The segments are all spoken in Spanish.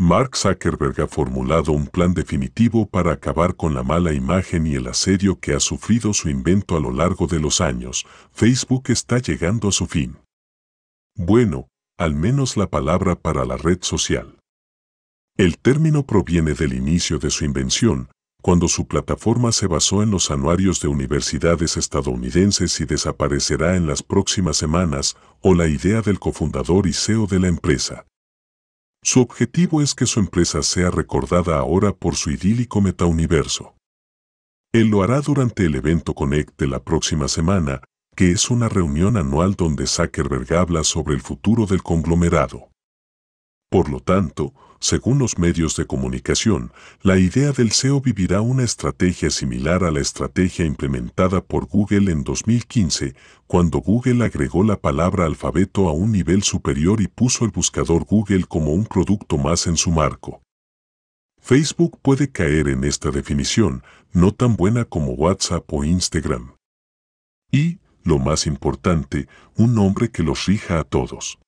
Mark Zuckerberg ha formulado un plan definitivo para acabar con la mala imagen y el asedio que ha sufrido su invento a lo largo de los años. Facebook está llegando a su fin. Bueno, al menos la palabra para la red social. El término proviene del inicio de su invención, cuando su plataforma se basó en los anuarios de universidades estadounidenses y desaparecerá en las próximas semanas, o la idea del cofundador y CEO de la empresa, su objetivo es que su empresa sea recordada ahora por su idílico metauniverso. Él lo hará durante el evento Connect de la próxima semana, que es una reunión anual donde Zuckerberg habla sobre el futuro del conglomerado. Por lo tanto, según los medios de comunicación, la idea del SEO vivirá una estrategia similar a la estrategia implementada por Google en 2015, cuando Google agregó la palabra alfabeto a un nivel superior y puso el buscador Google como un producto más en su marco. Facebook puede caer en esta definición, no tan buena como WhatsApp o Instagram. Y, lo más importante, un nombre que los rija a todos.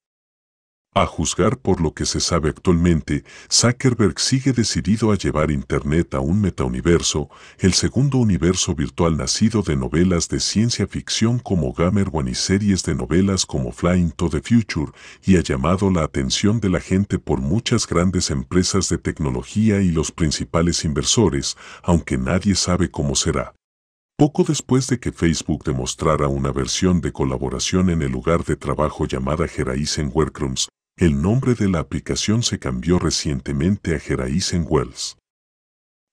A juzgar por lo que se sabe actualmente, Zuckerberg sigue decidido a llevar Internet a un metauniverso, el segundo universo virtual nacido de novelas de ciencia ficción como Gamer One y series de novelas como Flying to the Future, y ha llamado la atención de la gente por muchas grandes empresas de tecnología y los principales inversores, aunque nadie sabe cómo será. Poco después de que Facebook demostrara una versión de colaboración en el lugar de trabajo llamada en Workrooms, el nombre de la aplicación se cambió recientemente a en Wells.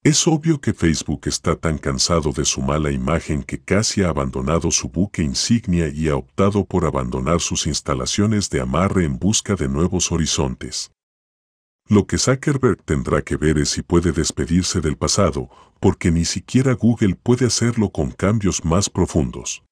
Es obvio que Facebook está tan cansado de su mala imagen que casi ha abandonado su buque insignia y ha optado por abandonar sus instalaciones de amarre en busca de nuevos horizontes. Lo que Zuckerberg tendrá que ver es si puede despedirse del pasado, porque ni siquiera Google puede hacerlo con cambios más profundos.